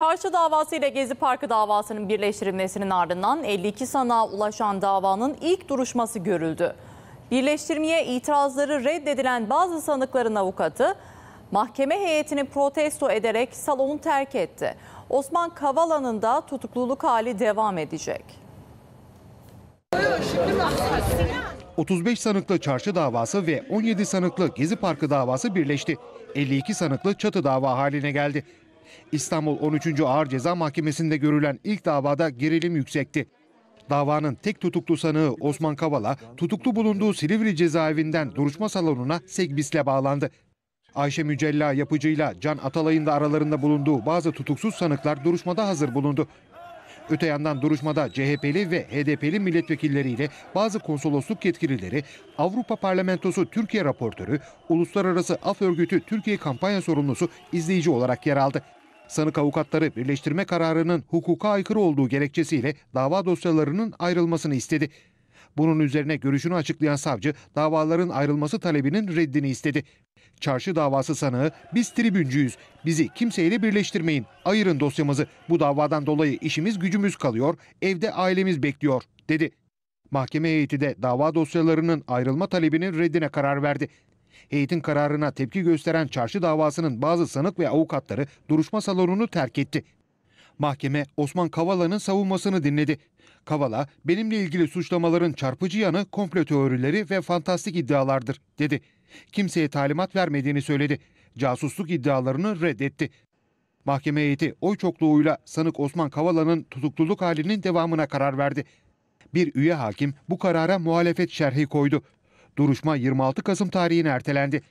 Karşı davası ile Gezi Parkı davasının birleştirilmesinin ardından 52 sanığa ulaşan davanın ilk duruşması görüldü. Birleştirmeye itirazları reddedilen bazı sanıkların avukatı mahkeme heyetini protesto ederek salonu terk etti. Osman Kavala'nın da tutukluluk hali devam edecek. 35 sanıklı çarşı davası ve 17 sanıklı Gezi Parkı davası birleşti. 52 sanıklı çatı dava haline geldi. İstanbul 13. Ağır Ceza Mahkemesi'nde görülen ilk davada gerilim yüksekti. Davanın tek tutuklu sanığı Osman Kavala tutuklu bulunduğu Silivri cezaevinden duruşma salonuna segbisle bağlandı. Ayşe Mücella yapıcıyla Can Atalay'ın da aralarında bulunduğu bazı tutuksuz sanıklar duruşmada hazır bulundu. Öte yandan duruşmada CHP'li ve HDP'li milletvekilleriyle bazı konsolosluk yetkilileri, Avrupa Parlamentosu Türkiye raportörü, Uluslararası Af Örgütü Türkiye kampanya sorumlusu izleyici olarak yer aldı. Sanık avukatları birleştirme kararının hukuka aykırı olduğu gerekçesiyle dava dosyalarının ayrılmasını istedi. Bunun üzerine görüşünü açıklayan savcı davaların ayrılması talebinin reddini istedi. Çarşı davası sanığı biz tribüncüyüz. Bizi kimseyle birleştirmeyin. Ayırın dosyamızı. Bu davadan dolayı işimiz gücümüz kalıyor. Evde ailemiz bekliyor dedi. Mahkeme heyeti de dava dosyalarının ayrılma talebinin reddine karar verdi. Heyet'in kararına tepki gösteren çarşı davasının bazı sanık ve avukatları duruşma salonunu terk etti. Mahkeme Osman Kavala'nın savunmasını dinledi. Kavala, benimle ilgili suçlamaların çarpıcı yanı komplo teorileri ve fantastik iddialardır, dedi. Kimseye talimat vermediğini söyledi. Casusluk iddialarını reddetti. Mahkeme heyeti oy çokluğuyla sanık Osman Kavala'nın tutukluluk halinin devamına karar verdi. Bir üye hakim bu karara muhalefet şerhi koydu. Duruşma 26 Kasım tarihine ertelendi.